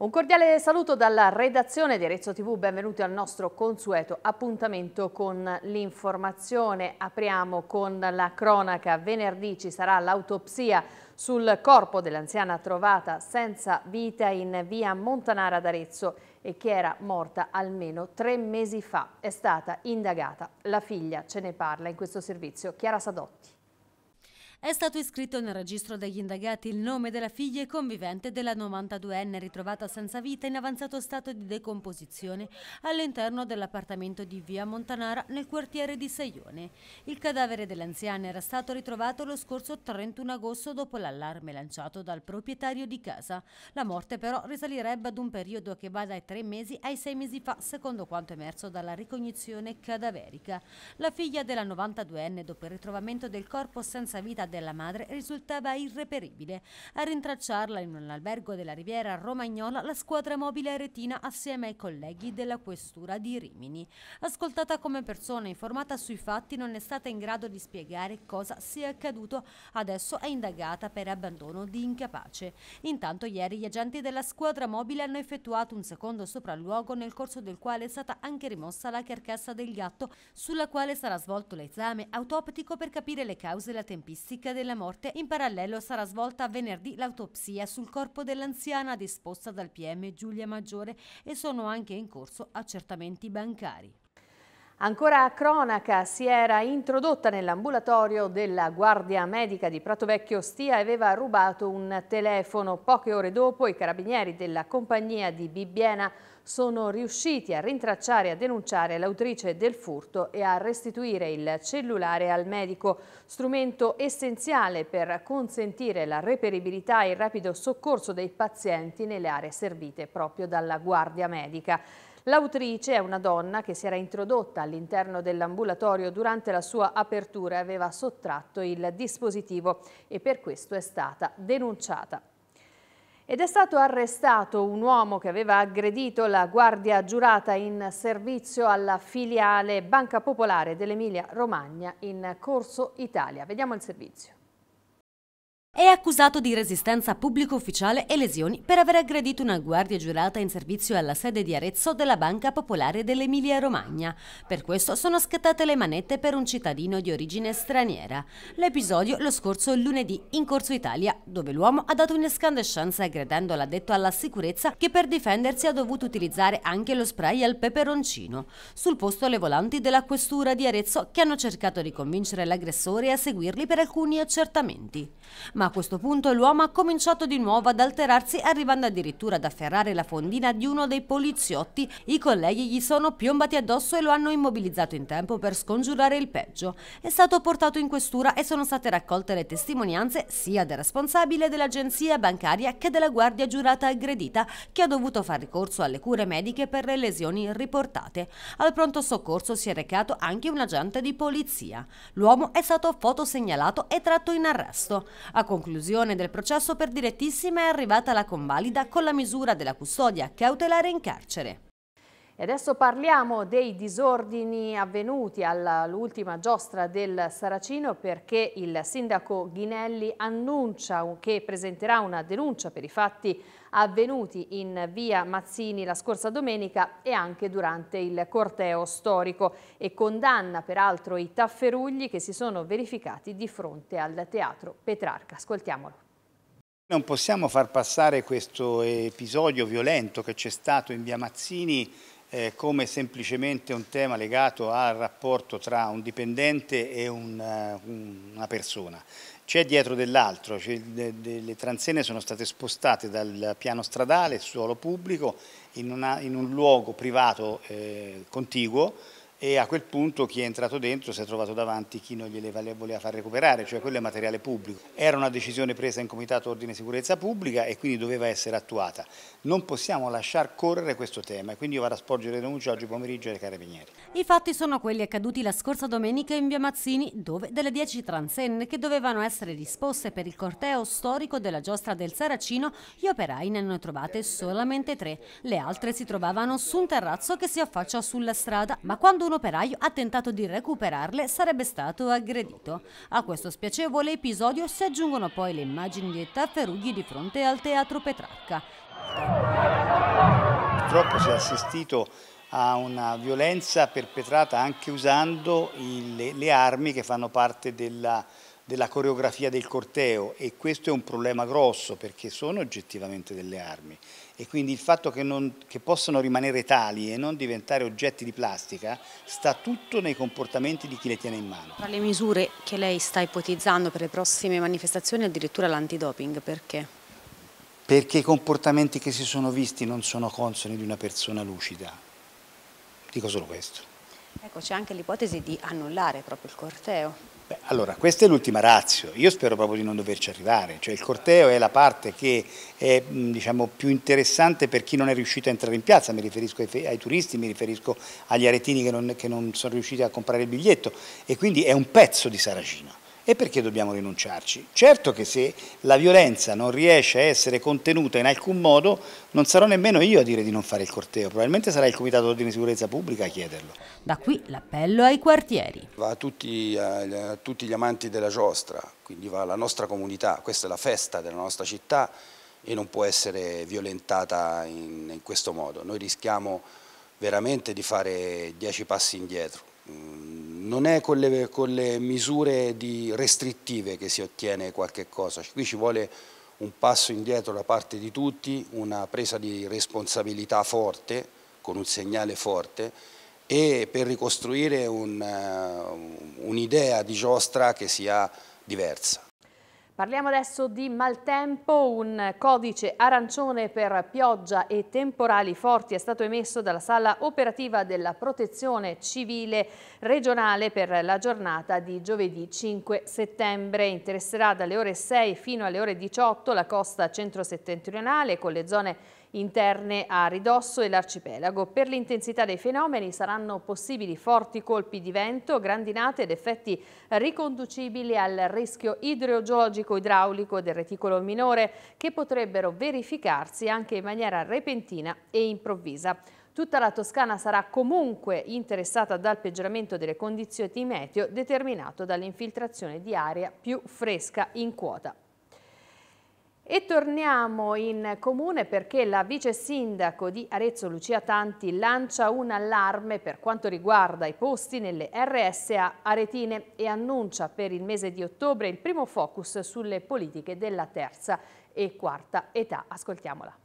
Un cordiale saluto dalla redazione di Arezzo TV, benvenuti al nostro consueto appuntamento con l'informazione. Apriamo con la cronaca, venerdì ci sarà l'autopsia sul corpo dell'anziana trovata senza vita in via Montanara d'Arezzo e che era morta almeno tre mesi fa. È stata indagata, la figlia ce ne parla in questo servizio, Chiara Sadotti. È stato iscritto nel registro degli indagati il nome della figlia e convivente della 92enne ritrovata senza vita in avanzato stato di decomposizione all'interno dell'appartamento di via Montanara nel quartiere di Saione. Il cadavere dell'anziana era stato ritrovato lo scorso 31 agosto dopo l'allarme lanciato dal proprietario di casa. La morte però risalirebbe ad un periodo che va dai tre mesi ai sei mesi fa, secondo quanto emerso dalla ricognizione cadaverica. La figlia della 92enne, dopo il ritrovamento del corpo senza vita della madre risultava irreperibile. A rintracciarla in un albergo della Riviera Romagnola la squadra mobile aretina assieme ai colleghi della questura di Rimini. Ascoltata come persona informata sui fatti non è stata in grado di spiegare cosa sia accaduto, adesso è indagata per abbandono di incapace. Intanto ieri gli agenti della squadra mobile hanno effettuato un secondo sopralluogo nel corso del quale è stata anche rimossa la carcassa del gatto sulla quale sarà svolto l'esame autoptico per capire le cause e la tempistica medica della morte. In parallelo sarà svolta venerdì l'autopsia sul corpo dell'anziana disposta dal PM Giulia Maggiore e sono anche in corso accertamenti bancari. Ancora a cronaca, si era introdotta nell'ambulatorio della Guardia Medica di Prato Vecchio Stia e aveva rubato un telefono. Poche ore dopo i carabinieri della compagnia di Bibbiena sono riusciti a rintracciare e a denunciare l'autrice del furto e a restituire il cellulare al medico, strumento essenziale per consentire la reperibilità e il rapido soccorso dei pazienti nelle aree servite proprio dalla guardia medica. L'autrice è una donna che si era introdotta all'interno dell'ambulatorio durante la sua apertura e aveva sottratto il dispositivo e per questo è stata denunciata ed è stato arrestato un uomo che aveva aggredito la guardia giurata in servizio alla filiale Banca Popolare dell'Emilia Romagna in Corso Italia. Vediamo il servizio è accusato di resistenza pubblico ufficiale e lesioni per aver aggredito una guardia giurata in servizio alla sede di Arezzo della Banca Popolare dell'Emilia Romagna. Per questo sono scattate le manette per un cittadino di origine straniera. L'episodio lo scorso lunedì in Corso Italia, dove l'uomo ha dato un'escandescenza aggredendo l'addetto alla sicurezza che per difendersi ha dovuto utilizzare anche lo spray al peperoncino. Sul posto le volanti della questura di Arezzo che hanno cercato di convincere l'aggressore a seguirli per alcuni accertamenti. Ma a questo punto l'uomo ha cominciato di nuovo ad alterarsi arrivando addirittura ad afferrare la fondina di uno dei poliziotti. I colleghi gli sono piombati addosso e lo hanno immobilizzato in tempo per scongiurare il peggio. È stato portato in questura e sono state raccolte le testimonianze sia del responsabile dell'agenzia bancaria che della guardia giurata aggredita che ha dovuto far ricorso alle cure mediche per le lesioni riportate. Al pronto soccorso si è recato anche un agente di polizia. L'uomo è stato fotosegnalato e tratto in arresto. A conclusione del processo per direttissima è arrivata la convalida con la misura della custodia cautelare in carcere. E adesso parliamo dei disordini avvenuti all'ultima giostra del Saracino perché il sindaco Ghinelli annuncia che presenterà una denuncia per i fatti avvenuti in via Mazzini la scorsa domenica e anche durante il corteo storico e condanna peraltro i tafferugli che si sono verificati di fronte al teatro Petrarca. Ascoltiamolo. Non possiamo far passare questo episodio violento che c'è stato in via Mazzini eh, come semplicemente un tema legato al rapporto tra un dipendente e un, eh, una persona. C'è dietro dell'altro, le transene sono state spostate dal piano stradale, suolo pubblico, in, una, in un luogo privato eh, contiguo, e a quel punto chi è entrato dentro si è trovato davanti chi non gliele voleva far recuperare, cioè quello è materiale pubblico. Era una decisione presa in Comitato Ordine e Sicurezza Pubblica e quindi doveva essere attuata. Non possiamo lasciar correre questo tema e quindi io vado a sporgere denuncia oggi pomeriggio ai carabinieri. I fatti sono quelli accaduti la scorsa domenica in via Mazzini dove delle 10 transenne che dovevano essere disposte per il corteo storico della giostra del Saracino gli operai ne hanno trovate solamente tre. Le altre si trovavano su un terrazzo che si affaccia sulla strada ma quando un operaio ha tentato di recuperarle sarebbe stato aggredito. A questo spiacevole episodio si aggiungono poi le immagini di tafferugli di fronte al teatro Petrarca. Purtroppo si è assistito a una violenza perpetrata anche usando il, le armi che fanno parte della della coreografia del corteo e questo è un problema grosso perché sono oggettivamente delle armi e quindi il fatto che, non, che possano rimanere tali e non diventare oggetti di plastica sta tutto nei comportamenti di chi le tiene in mano. Tra le misure che lei sta ipotizzando per le prossime manifestazioni addirittura l'antidoping, perché? Perché i comportamenti che si sono visti non sono consoni di una persona lucida. Dico solo questo. Ecco, c'è anche l'ipotesi di annullare proprio il corteo. Beh, allora, questa è l'ultima razio, io spero proprio di non doverci arrivare, cioè il corteo è la parte che è diciamo, più interessante per chi non è riuscito a entrare in piazza, mi riferisco ai, ai turisti, mi riferisco agli aretini che non, che non sono riusciti a comprare il biglietto e quindi è un pezzo di Saracino. E perché dobbiamo rinunciarci? Certo che se la violenza non riesce a essere contenuta in alcun modo, non sarò nemmeno io a dire di non fare il corteo, probabilmente sarà il Comitato Ordine e Sicurezza Pubblica a chiederlo. Da qui l'appello ai quartieri. Va a tutti, eh, a tutti gli amanti della giostra, quindi va alla nostra comunità, questa è la festa della nostra città e non può essere violentata in, in questo modo. Noi rischiamo veramente di fare dieci passi indietro non è con le, con le misure restrittive che si ottiene qualche cosa, qui ci vuole un passo indietro da parte di tutti, una presa di responsabilità forte, con un segnale forte e per ricostruire eh, un'idea un di giostra che sia diversa. Parliamo adesso di maltempo, un codice arancione per pioggia e temporali forti è stato emesso dalla sala operativa della protezione civile regionale per la giornata di giovedì 5 settembre. Interesserà dalle ore 6 fino alle ore 18 la costa centro-settentrionale con le zone interne a ridosso e l'arcipelago. Per l'intensità dei fenomeni saranno possibili forti colpi di vento, grandinate ed effetti riconducibili al rischio idrogeologico idraulico del reticolo minore che potrebbero verificarsi anche in maniera repentina e improvvisa. Tutta la Toscana sarà comunque interessata dal peggioramento delle condizioni meteo determinato dall'infiltrazione di aria più fresca in quota. E torniamo in comune perché la vice sindaco di Arezzo Lucia Tanti lancia un allarme per quanto riguarda i posti nelle RSA aretine e annuncia per il mese di ottobre il primo focus sulle politiche della terza e quarta età. Ascoltiamola.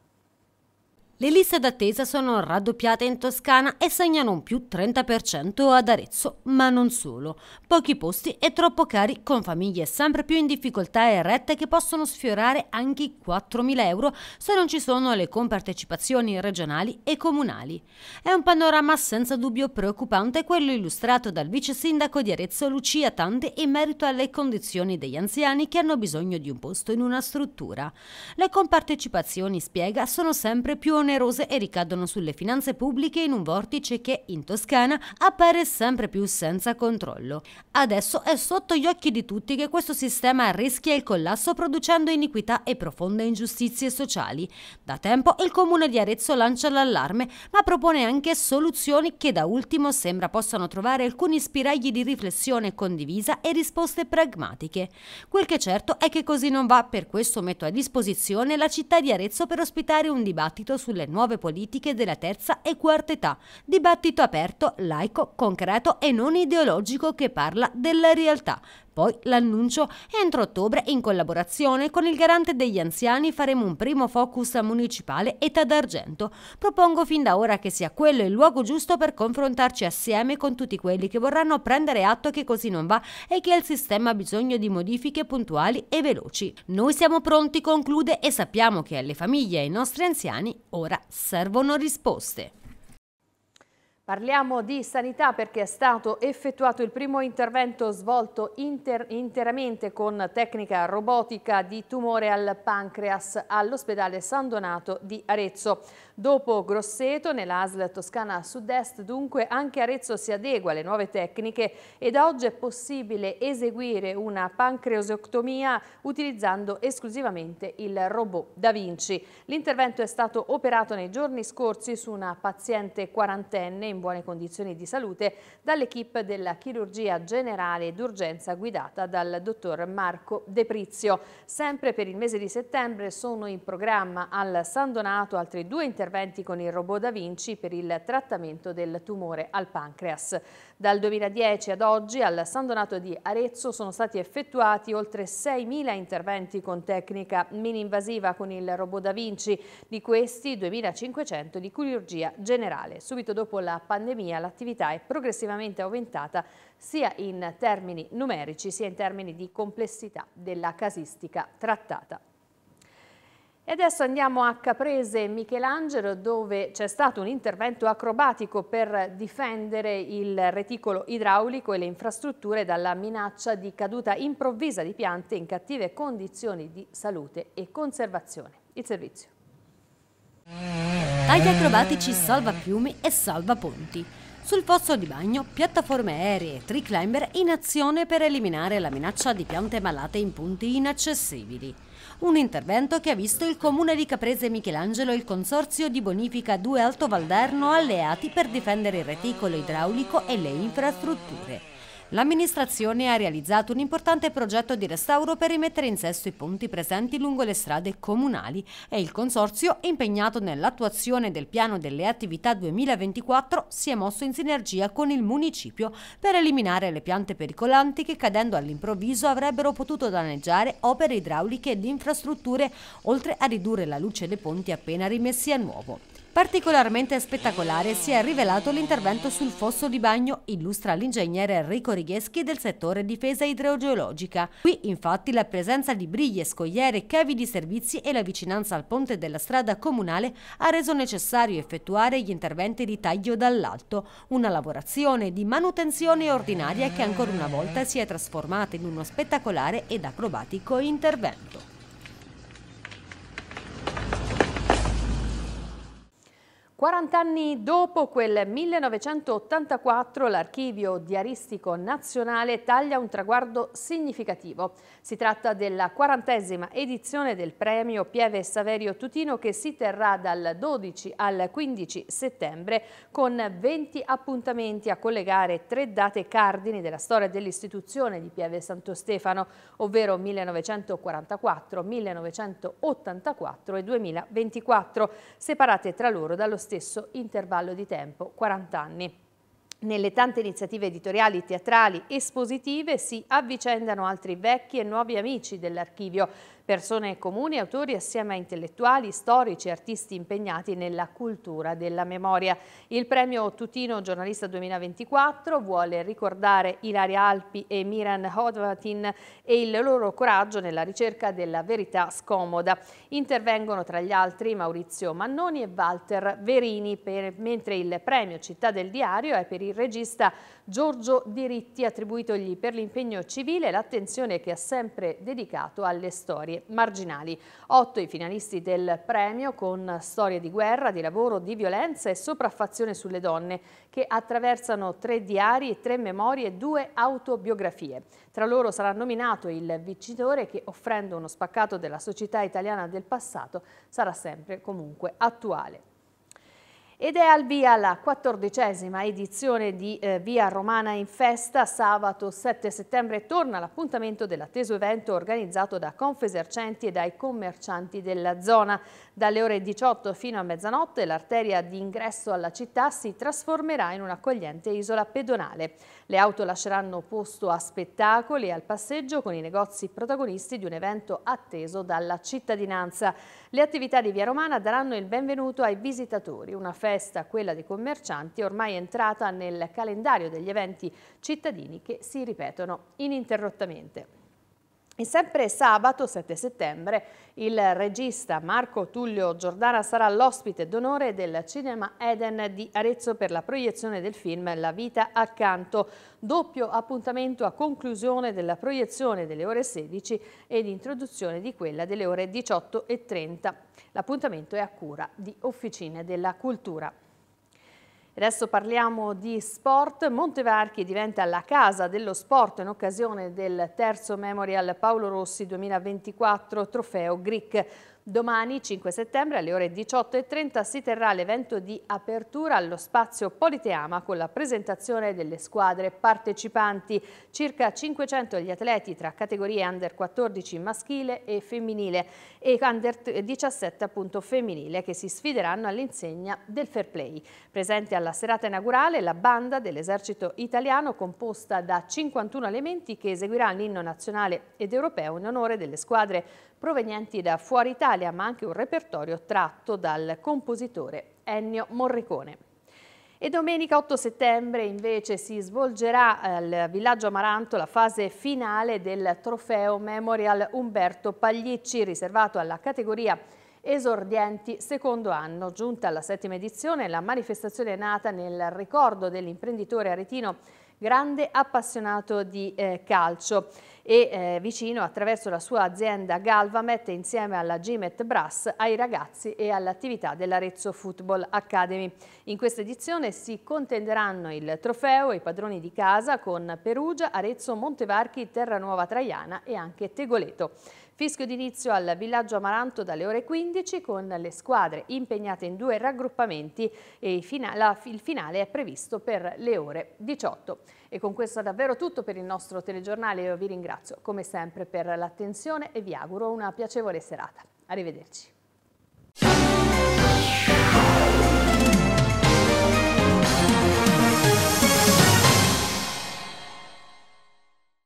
Le liste d'attesa sono raddoppiate in Toscana e segnano un più 30% ad Arezzo, ma non solo. Pochi posti e troppo cari con famiglie sempre più in difficoltà e rette che possono sfiorare anche i 4.000 euro se non ci sono le compartecipazioni regionali e comunali. È un panorama senza dubbio preoccupante quello illustrato dal vice sindaco di Arezzo Lucia Tante in merito alle condizioni degli anziani che hanno bisogno di un posto in una struttura. Le compartecipazioni, spiega, sono sempre più onerose e ricadono sulle finanze pubbliche in un vortice che in Toscana appare sempre più senza controllo. Adesso è sotto gli occhi di tutti che questo sistema rischia il collasso producendo iniquità e profonde ingiustizie sociali. Da tempo il comune di Arezzo lancia l'allarme, ma propone anche soluzioni che da ultimo sembra possano trovare alcuni spiragli di riflessione condivisa e risposte pragmatiche. Quel che certo è che così non va, per questo metto a disposizione la città di Arezzo per ospitare un dibattito sulla sulle nuove politiche della terza e quarta età. Dibattito aperto, laico, concreto e non ideologico che parla della realtà. Poi l'annuncio entro ottobre in collaborazione con il garante degli anziani faremo un primo focus municipale età d'argento. Propongo fin da ora che sia quello il luogo giusto per confrontarci assieme con tutti quelli che vorranno prendere atto che così non va e che il sistema ha bisogno di modifiche puntuali e veloci. Noi siamo pronti, conclude, e sappiamo che alle famiglie e ai nostri anziani ora servono risposte. Parliamo di sanità perché è stato effettuato il primo intervento svolto inter interamente con tecnica robotica di tumore al pancreas all'ospedale San Donato di Arezzo. Dopo Grosseto, nell'ASL Toscana Sud-Est, dunque anche Arezzo si adegua alle nuove tecniche e da oggi è possibile eseguire una pancreosectomia utilizzando esclusivamente il robot Da Vinci. L'intervento è stato operato nei giorni scorsi su una paziente quarantenne in buone condizioni di salute dall'equipe della chirurgia generale d'urgenza guidata dal dottor Marco Deprizio. Sempre per il mese di settembre sono in programma al San Donato altri due interventi interventi con il robot Da Vinci per il trattamento del tumore al pancreas. Dal 2010 ad oggi al San Donato di Arezzo sono stati effettuati oltre 6.000 interventi con tecnica mini-invasiva con il robot Da Vinci, di questi 2.500 di chirurgia generale. Subito dopo la pandemia l'attività è progressivamente aumentata sia in termini numerici sia in termini di complessità della casistica trattata. E adesso andiamo a Caprese e Michelangelo dove c'è stato un intervento acrobatico per difendere il reticolo idraulico e le infrastrutture dalla minaccia di caduta improvvisa di piante in cattive condizioni di salute e conservazione. Il servizio. Tagli acrobatici salva fiumi e salva ponti. Sul fosso di bagno, piattaforme aeree e tree climber in azione per eliminare la minaccia di piante malate in punti inaccessibili. Un intervento che ha visto il comune di Caprese Michelangelo e il consorzio di bonifica 2 Alto Valderno alleati per difendere il reticolo idraulico e le infrastrutture. L'amministrazione ha realizzato un importante progetto di restauro per rimettere in sesto i ponti presenti lungo le strade comunali e il Consorzio, impegnato nell'attuazione del piano delle attività 2024, si è mosso in sinergia con il municipio per eliminare le piante pericolanti che cadendo all'improvviso avrebbero potuto danneggiare opere idrauliche ed infrastrutture, oltre a ridurre la luce dei ponti appena rimessi a nuovo. Particolarmente spettacolare si è rivelato l'intervento sul fosso di bagno, illustra l'ingegnere Enrico Righeschi del settore difesa idrogeologica. Qui infatti la presenza di briglie, scogliere, cavi di servizi e la vicinanza al ponte della strada comunale ha reso necessario effettuare gli interventi di taglio dall'alto, una lavorazione di manutenzione ordinaria che ancora una volta si è trasformata in uno spettacolare ed acrobatico intervento. 40 anni dopo quel 1984 l'Archivio Diaristico Nazionale taglia un traguardo significativo. Si tratta della quarantesima edizione del premio Pieve Saverio Tutino che si terrà dal 12 al 15 settembre con 20 appuntamenti a collegare tre date cardini della storia dell'istituzione di Pieve Santo Stefano, ovvero 1944, 1984 e 2024, separate tra loro dallo stesso stesso intervallo di tempo, 40 anni. Nelle tante iniziative editoriali, teatrali, espositive si avvicendano altri vecchi e nuovi amici dell'archivio, persone comuni, autori assieme a intellettuali, storici e artisti impegnati nella cultura della memoria. Il premio Tutino Giornalista 2024 vuole ricordare Ilaria Alpi e Miran Hodvatin e il loro coraggio nella ricerca della verità scomoda. Intervengono tra gli altri Maurizio Mannoni e Walter Verini, per, mentre il premio Città del Diario è per il regista Giorgio Diritti, attribuitogli per l'impegno civile e l'attenzione che ha sempre dedicato alle storie categorie marginali. Otto i finalisti del premio con storie di guerra, di lavoro, di violenza e sopraffazione sulle donne che attraversano tre diari, tre memorie e due autobiografie. Tra loro sarà nominato il vincitore che offrendo uno spaccato della società italiana del passato sarà sempre comunque attuale ed è al via la quattordicesima edizione di eh, Via Romana in Festa. Sabato 7 settembre torna l'appuntamento dell'atteso evento organizzato da Confesercenti e dai commercianti della zona. Dalle ore 18 fino a mezzanotte l'arteria di ingresso alla città si trasformerà in un'accogliente isola pedonale. Le auto lasceranno posto a spettacoli e al passeggio con i negozi protagonisti di un evento atteso dalla cittadinanza. Le attività di Via Romana daranno il benvenuto ai visitatori, una festa, quella dei commercianti, ormai entrata nel calendario degli eventi cittadini che si ripetono ininterrottamente. E sempre sabato 7 settembre il regista Marco Tullio Giordana sarà l'ospite d'onore del Cinema Eden di Arezzo per la proiezione del film La vita accanto, doppio appuntamento a conclusione della proiezione delle ore 16 ed introduzione di quella delle ore 18 e 30. L'appuntamento è a cura di Officine della Cultura. Adesso parliamo di sport. Montevarchi diventa la casa dello sport in occasione del terzo Memorial Paolo Rossi 2024 Trofeo Gric. Domani, 5 settembre, alle ore 18.30 si terrà l'evento di apertura allo spazio Politeama con la presentazione delle squadre partecipanti. Circa 500 gli atleti tra categorie under 14 maschile e femminile e under 17 appunto femminile che si sfideranno all'insegna del fair play. Presente alla serata inaugurale la banda dell'esercito italiano composta da 51 elementi che eseguirà l'inno nazionale ed europeo in onore delle squadre provenienti da fuori Italia, ma anche un repertorio tratto dal compositore Ennio Morricone. E domenica 8 settembre invece si svolgerà eh, al Villaggio Amaranto la fase finale del trofeo Memorial Umberto Paglicci riservato alla categoria esordienti secondo anno. Giunta alla settima edizione, la manifestazione è nata nel ricordo dell'imprenditore aretino grande appassionato di eh, calcio e eh, vicino attraverso la sua azienda Galvamet insieme alla Gimet Brass ai ragazzi e all'attività dell'Arezzo Football Academy. In questa edizione si contenderanno il trofeo e i padroni di casa con Perugia, Arezzo, Montevarchi, Terranuova Traiana e anche Tegoleto. Fischio d'inizio al villaggio Amaranto dalle ore 15 con le squadre impegnate in due raggruppamenti e il finale è previsto per le ore 18. E con questo è davvero tutto per il nostro telegiornale. Io vi ringrazio come sempre per l'attenzione e vi auguro una piacevole serata. Arrivederci.